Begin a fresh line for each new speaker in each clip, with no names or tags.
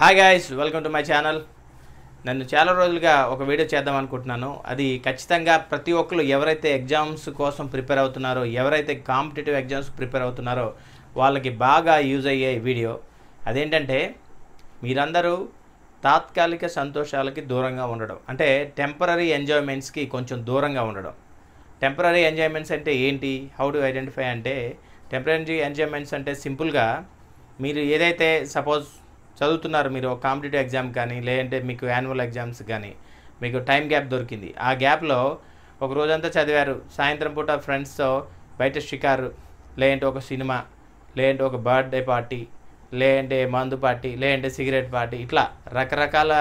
hi guys welcome to my channel నన్ను చాలా రోజులుగా ఒక వీడియో చేద్దాం అనుకుంటున్నాను అది ఖచ్చితంగా ప్రతి ఒక్కరు ఎవరైతే ఎగ్జామ్స్ కోసం ప్రిపేర్ అవుతున్నారో ఎవరైతే కాంపిటేటివ్ ఎగ్జామ్స్ ప్రిపేర్ అవుతున్నారో వాళ్ళకి బాగా యూజ్ అయ్యే వీడియో అదేంటంటే మీరందరూ తాత్కాలిక సంతోషాలకి దూరంగా ఉండడం అంటే టెంపరీ ఎంజాయ్మెంట్స్కి కొంచెం దూరంగా ఉండడం టెంపరీ ఎంజాయ్మెంట్స్ అంటే ఏంటి హౌ టు ఐడెంటిఫై అంటే టెంపరీ ఎంజాయ్మెంట్స్ అంటే సింపుల్గా మీరు ఏదైతే సపోజ్ చదువుతున్నారు మీరు కాంపిటేటివ్ ఎగ్జామ్ కానీ లేదంటే మీకు యాన్యువల్ ఎగ్జామ్స్ కానీ మీకు టైం గ్యాప్ దొరికింది ఆ గ్యాప్లో ఒక రోజంతా చదివారు సాయంత్రం పూట ఫ్రెండ్స్తో బయట షికారు లేదంటే ఒక సినిమా లేదంటే ఒక బర్త్డే పార్టీ లేదంటే మందు పార్టీ లేదంటే సిగరెట్ పార్టీ ఇట్లా రకరకాల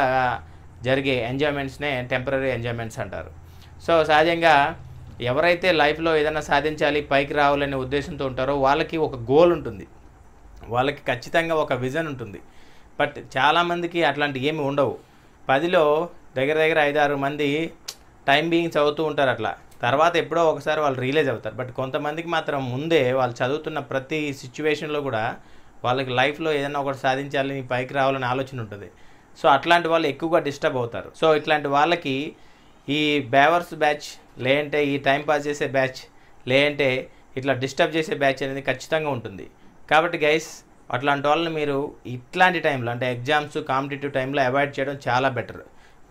జరిగే ఎంజాయ్మెంట్స్నే టెంపరీ ఎంజాయ్మెంట్స్ అంటారు సో సహజంగా ఎవరైతే లైఫ్లో ఏదైనా సాధించాలి పైకి రావాలనే ఉద్దేశంతో ఉంటారో వాళ్ళకి ఒక గోల్ ఉంటుంది వాళ్ళకి ఖచ్చితంగా ఒక విజన్ ఉంటుంది బట్ చాలామందికి అట్లాంటి ఏమి ఉండవు పదిలో దగ్గర దగ్గర ఐదారు మంది టైం బీయింగ్ చదువుతూ ఉంటారు అట్లా తర్వాత ఎప్పుడో ఒకసారి వాళ్ళు రియలైజ్ అవుతారు బట్ కొంతమందికి మాత్రం ముందే వాళ్ళు చదువుతున్న ప్రతి సిచ్యువేషన్లో కూడా వాళ్ళకి లైఫ్లో ఏదైనా ఒకటి సాధించాలని పైకి రావాలని ఆలోచన ఉంటుంది సో అట్లాంటి వాళ్ళు ఎక్కువగా డిస్టర్బ్ అవుతారు సో ఇట్లాంటి వాళ్ళకి ఈ బ్యావర్స్ బ్యాచ్ లేదంటే ఈ టైం పాస్ చేసే బ్యాచ్ లేదంటే ఇట్లా డిస్టర్బ్ చేసే బ్యాచ్ అనేది ఖచ్చితంగా ఉంటుంది కాబట్టి గైస్ అట్లాంటి వాళ్ళని మీరు ఇట్లాంటి టైంలో అంటే ఎగ్జామ్స్ కాంపిటేటివ్ టైంలో అవాయిడ్ చేయడం చాలా బెటర్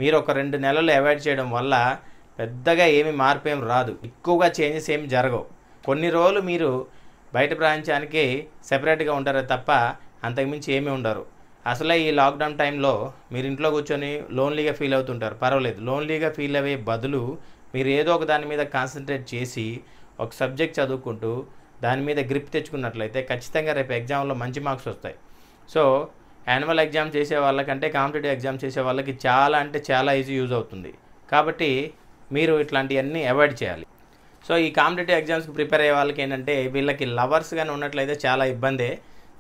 మీరు ఒక రెండు నెలలు అవాయిడ్ చేయడం వల్ల పెద్దగా ఏమి మార్పు ఏం రాదు ఎక్కువగా చేంజెస్ ఏమి జరగవు కొన్ని రోజులు మీరు బయట ప్రాంతానికి సెపరేట్గా ఉంటారే తప్ప అంతకుమించి ఏమీ ఉండరు అసలే ఈ లాక్డౌన్ టైంలో మీరు ఇంట్లో కూర్చొని లోన్లీగా ఫీల్ అవుతుంటారు పర్వాలేదు లోన్లీగా ఫీల్ అయ్యే బదులు మీరు ఏదో ఒక దాని మీద కాన్సన్ట్రేట్ చేసి ఒక సబ్జెక్ట్ చదువుకుంటూ దాని మీద గ్రిప్ తెచ్చుకున్నట్లయితే ఖచ్చితంగా రేపు ఎగ్జామ్లో మంచి మార్క్స్ వస్తాయి సో యాన్యువల్ ఎగ్జామ్ చేసే వాళ్ళకంటే కాంపిటేటివ్ ఎగ్జామ్ చేసే వాళ్ళకి చాలా అంటే చాలా ఈజీ యూజ్ అవుతుంది కాబట్టి మీరు ఇట్లాంటివన్నీ అవాయిడ్ చేయాలి సో ఈ కాంపిటేటివ్ ఎగ్జామ్స్కి ప్రిపేర్ అయ్యే వాళ్ళకి ఏంటంటే వీళ్ళకి లవర్స్గానే ఉన్నట్లయితే చాలా ఇబ్బందే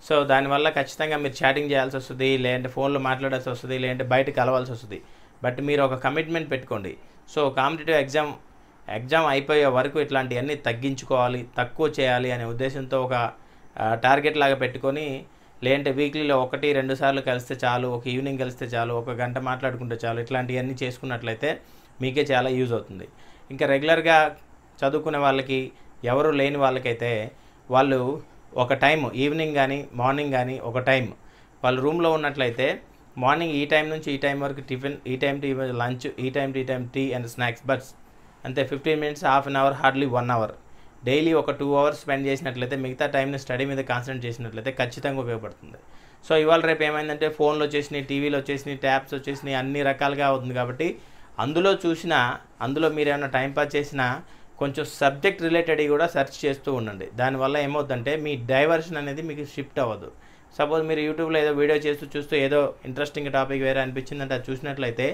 సో దానివల్ల ఖచ్చితంగా మీరు చాటింగ్ చేయాల్సి వస్తుంది లేదంటే ఫోన్లో మాట్లాడాల్సి వస్తుంది లేదంటే బయట కలవాల్సి వస్తుంది బట్ మీరు ఒక కమిట్మెంట్ పెట్టుకోండి సో కాంపిటేటివ్ ఎగ్జామ్ ఎగ్జామ్ అయిపోయే వరకు ఇట్లాంటివన్నీ తగ్గించుకోవాలి తక్కువ చేయాలి అనే ఉద్దేశంతో ఒక టార్గెట్ లాగా పెట్టుకొని లేదంటే వీక్లీలో ఒకటి రెండు సార్లు కలిస్తే చాలు ఒక ఈవినింగ్ కలిస్తే చాలు ఒక గంట మాట్లాడుకుంటే చాలు ఇట్లాంటివన్నీ చేసుకున్నట్లయితే మీకే చాలా యూజ్ అవుతుంది ఇంకా రెగ్యులర్గా చదువుకునే వాళ్ళకి ఎవరు లేని వాళ్ళకైతే వాళ్ళు ఒక టైం ఈవినింగ్ కానీ మార్నింగ్ కానీ ఒక టైం వాళ్ళు రూమ్లో ఉన్నట్లయితే మార్నింగ్ ఈ టైం నుంచి ఈ టైం వరకు టిఫిన్ ఈ టైం టు లంచ్ ఈ టైం టు ఈ time tea and snacks but అంతే fifteen minutes half an hour hardly one hour daily ఒక టూ అవర్స్ స్పెండ్ చేసినట్లయితే మిగతా టైంని స్టడీ మీద కాన్సన్ట్రేట్ చేసినట్లయితే ఖచ్చితంగా ఉపయోగపడుతుంది సో ఇవాళ రేపు ఏమైందంటే ఫోన్లు వచ్చేసినాయి టీవీలు వచ్చేసినాయి ట్యాబ్స్ వచ్చేసినాయి అన్ని రకాలుగా అవుతుంది కాబట్టి అందులో చూసినా అందులో మీరు ఏమైనా టైంపాస్ చేసినా కొంచెం సబ్జెక్ట్ రిలేటెడ్ కూడా సెర్చ్ చేస్తూ ఉండండి దానివల్ల ఏమవుతుందంటే మీ డైవర్షన్ అనేది మీకు షిఫ్ట్ అవ్వదు సపోజ్ మీరు యూట్యూబ్లో ఏదో వీడియో చేస్తూ చూస్తూ ఏదో ఇంట్రెస్టింగ్ టాపిక్ వేరే అనిపించిందంటే అది చూసినట్లయితే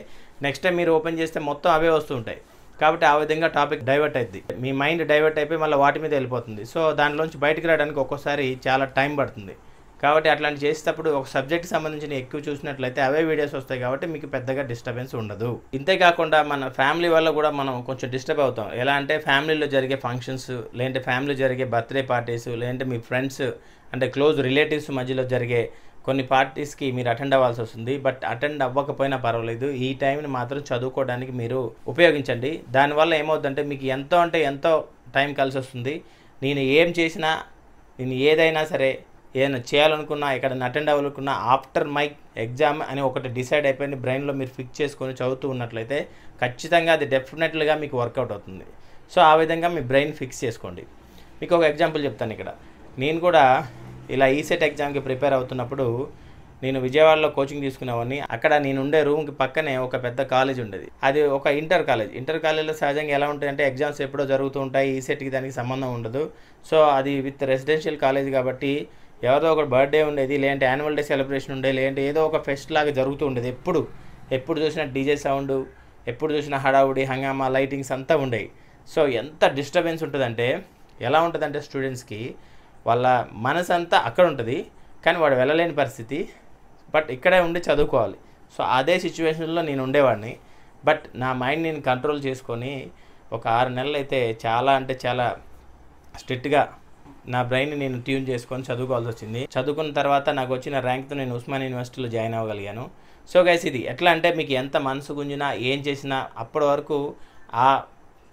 నెక్స్ట్ టైం మీరు ఓపెన్ చేస్తే మొత్తం అవే వస్తూ ఉంటాయి కాబట్టి ఆ విధంగా టాపిక్ డైవర్ట్ అయింది మీ మైండ్ డైవర్ట్ అయిపోయి మళ్ళీ వాటి మీద వెళ్ళిపోతుంది సో దానిలోంచి బయటకు రావడానికి ఒక్కోసారి చాలా టైం పడుతుంది కాబట్టి అట్లాంటి చేసేటప్పుడు ఒక సబ్జెక్ట్ సంబంధించిన ఎక్కువ చూసినట్లయితే అవే వీడియోస్ వస్తాయి కాబట్టి మీకు పెద్దగా డిస్టర్బెన్స్ ఉండదు ఇంతేకాకుండా మన ఫ్యామిలీ వల్ల కూడా మనం కొంచెం డిస్టర్బ్ అవుతాం ఎలా అంటే ఫ్యామిలీలో జరిగే ఫంక్షన్స్ లేదంటే ఫ్యామిలీ జరిగే బర్త్డే పార్టీస్ లేదంటే మీ ఫ్రెండ్స్ అంటే క్లోజ్ రిలేటివ్స్ మధ్యలో జరిగే కొన్ని పార్టీస్కి మీరు అటెండ్ అవ్వాల్సి వస్తుంది బట్ అటెండ్ అవ్వకపోయినా పర్వాలేదు ఈ టైంని మాత్రం చదువుకోవడానికి మీరు ఉపయోగించండి దానివల్ల ఏమవుతుందంటే మీకు ఎంతో అంటే ఎంతో టైం కలిసి వస్తుంది నేను ఏం చేసినా నేను ఏదైనా సరే ఏదైనా చేయాలనుకున్నా ఎక్కడైనా అటెండ్ అవ్వాలనుకున్నా ఆఫ్టర్ మై ఎగ్జామ్ అని ఒకటి డిసైడ్ అయిపోయింది బ్రెయిన్లో మీరు ఫిక్స్ చేసుకొని చదువుతూ ఉన్నట్లయితే ఖచ్చితంగా అది డెఫినెట్లుగా మీకు వర్కౌట్ అవుతుంది సో ఆ విధంగా మీ బ్రెయిన్ ఫిక్స్ చేసుకోండి మీకు ఒక ఎగ్జాంపుల్ చెప్తాను ఇక్కడ నేను కూడా ఇలా ఈసెట్ e ఎగ్జామ్కి ప్రిపేర్ అవుతున్నప్పుడు నేను విజయవాడలో కోచింగ్ తీసుకునేవాడిని అక్కడ నేను ఉండే రూమ్కి పక్కనే ఒక పెద్ద కాలేజ్ ఉండేది అది ఒక ఇంటర్ కాలేజ్ ఇంటర్ కాలేజ్లో సహజంగా ఎలా ఉంటాయంటే ఎగ్జామ్స్ ఎప్పుడో జరుగుతూ ఉంటాయి ఈసెట్కి e దానికి సంబంధం ఉండదు సో అది విత్ రెసిడెన్షియల్ కాలేజ్ కాబట్టి ఎవరిదో ఒక బర్త్డే ఉండేది లేదంటే యాన్యువల్ డే సెలబ్రేషన్ ఉండేది లేదంటే ఏదో ఒక ఫెస్ట్ లాగా జరుగుతూ ఉండేది ఎప్పుడు ఎప్పుడు చూసినా డీజే సౌండ్ ఎప్పుడు చూసినా హడావుడి హంగామా లైటింగ్స్ అంతా ఉండేవి సో ఎంత డిస్టర్బెన్స్ ఉంటుందంటే ఎలా ఉంటుందంటే స్టూడెంట్స్కి వాళ్ళ మనసు అంతా అక్కడ ఉంటుంది కానీ వాడు వెళ్ళలేని పరిస్థితి బట్ ఇక్కడే ఉండి చదువుకోవాలి సో అదే సిచ్యువేషన్లో నేను ఉండేవాడిని బట్ నా మైండ్ నేను కంట్రోల్ చేసుకొని ఒక ఆరు నెలలు అయితే చాలా అంటే చాలా స్ట్రిక్ట్గా నా బ్రెయిన్ నేను ట్యూన్ చేసుకొని చదువుకోవాల్సి వచ్చింది చదువుకున్న తర్వాత నాకు వచ్చిన ర్యాంక్తో నేను ఉస్మాన్ యూనివర్సిటీలో జాయిన్ అవ్వగలిగాను సో గైస్ ఇది ఎట్లా అంటే మీకు ఎంత మనసు గుంజినా ఏం చేసినా అప్పటి వరకు ఆ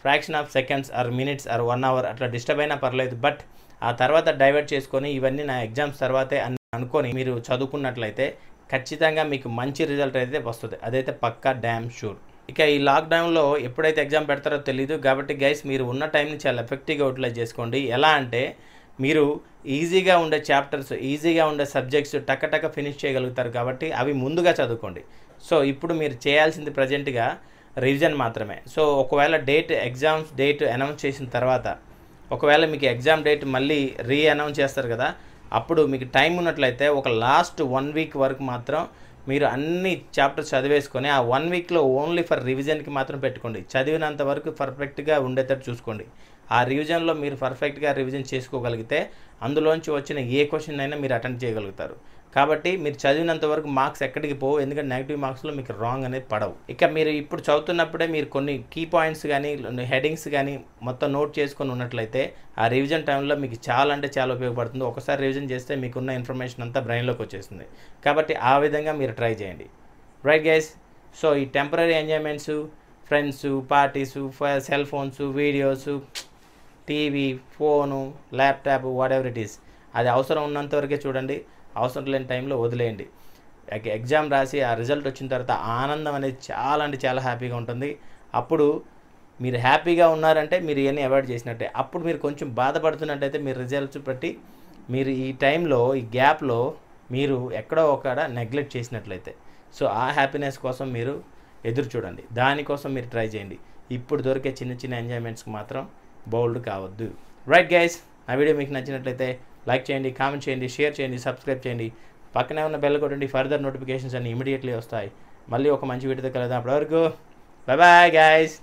fraction of seconds or minutes or one hour అట్లా డిస్టర్బ్ అయినా పర్లేదు బట్ ఆ తర్వాత డైవర్ట్ చేసుకొని ఇవన్నీ నా ఎగ్జామ్స్ తర్వాతే అని అనుకొని మీరు చదువుకున్నట్లయితే ఖచ్చితంగా మీకు మంచి రిజల్ట్ అయితే వస్తుంది అదైతే పక్కా డ్యామ్ షూర్ ఇక ఈ లాక్డౌన్లో ఎప్పుడైతే ఎగ్జామ్ పెడతారో తెలీదు కాబట్టి గైస్ మీరు ఉన్న టైంని చాలా ఎఫెక్టివ్గా యూటిలైజ్ చేసుకోండి ఎలా అంటే మీరు ఈజీగా ఉండే చాప్టర్స్ ఈజీగా ఉండే సబ్జెక్ట్స్ టకటక ఫినిష్ చేయగలుగుతారు కాబట్టి అవి ముందుగా చదువుకోండి సో ఇప్పుడు మీరు చేయాల్సింది ప్రజెంట్గా రివిజన్ మాత్రమే సో ఒకవేళ డేట్ ఎగ్జామ్స్ డేట్ అనౌన్స్ చేసిన తర్వాత ఒకవేళ మీకు ఎగ్జామ్ డేట్ మళ్ళీ రీ అనౌన్స్ చేస్తారు కదా అప్పుడు మీకు టైం ఉన్నట్లయితే ఒక లాస్ట్ వన్ వీక్ వరకు మాత్రం మీరు అన్ని చాప్టర్స్ చదివేసుకొని ఆ వన్ వీక్లో ఓన్లీ ఫర్ రివిజన్కి మాత్రం పెట్టుకోండి చదివినంత వరకు పర్ఫెక్ట్గా ఉండేటట్టు చూసుకోండి ఆ రివిజన్లో మీరు పర్ఫెక్ట్గా రివిజన్ చేసుకోగలిగితే అందులోంచి వచ్చిన ఏ క్వశ్చన్ అయినా మీరు అటెండ్ చేయగలుగుతారు కాబట్టి మీరు చదివినంత వరకు మార్క్స్ ఎక్కడికి పోవు ఎందుకంటే నెగిటివ్ మార్క్స్లో మీకు రాంగ్ అనేది పడవు ఇక మీరు ఇప్పుడు చదువుతున్నప్పుడే మీరు కొన్ని కీ పాయింట్స్ కానీ హెడింగ్స్ కానీ మొత్తం నోట్ చేసుకొని ఉన్నట్లయితే ఆ రివిజన్ టైంలో మీకు చాలా అంటే చాలా ఉపయోగపడుతుంది ఒకసారి రివిజన్ చేస్తే మీకున్న ఇన్ఫర్మేషన్ అంతా బ్రెయిన్లోకి వచ్చేస్తుంది కాబట్టి ఆ విధంగా మీరు ట్రై చేయండి రైట్ గైస్ సో ఈ temporary enjoyments friends parties cell phones videos TV phone laptop whatever it is అది అవసరం ఉన్నంతవరకే చూడండి అవసరం లేని టైంలో వదిలేయండి ఎగ్జామ్ రాసి ఆ రిజల్ట్ వచ్చిన తర్వాత ఆనందం అనేది చాలా అంటే చాలా హ్యాపీగా ఉంటుంది అప్పుడు మీరు హ్యాపీగా ఉన్నారంటే మీరు ఇవన్నీ అవాయిడ్ చేసినట్టే అప్పుడు మీరు కొంచెం బాధపడుతున్నట్టయితే మీరు రిజల్ట్స్ బట్టి మీరు ఈ టైంలో ఈ గ్యాప్లో మీరు ఎక్కడో ఒకడ నెగ్లెక్ట్ చేసినట్లయితే సో ఆ హ్యాపీనెస్ కోసం మీరు ఎదురు చూడండి దానికోసం మీరు ట్రై చేయండి ఇప్పుడు దొరికే చిన్న చిన్న ఎంజాయ్మెంట్స్కి మాత్రం బౌల్డ్ కావద్దు రైట్ గైస్ నా వీడియో మీకు నచ్చినట్లయితే లైక్ చేయండి కామెంట్ చేయండి షేర్ చేయండి సబ్స్క్రైబ్ చేయండి పక్కనే ఉన్న బెల్ కొట్టండి ఫర్దర్ నోటిఫికేషన్స్ అన్ని ఇమీడియట్లీ వస్తాయి మళ్ళీ ఒక మంచి వీడియోతో కలుద్దాం అప్పటివరకు బాయ్ బాయ్ గాయస్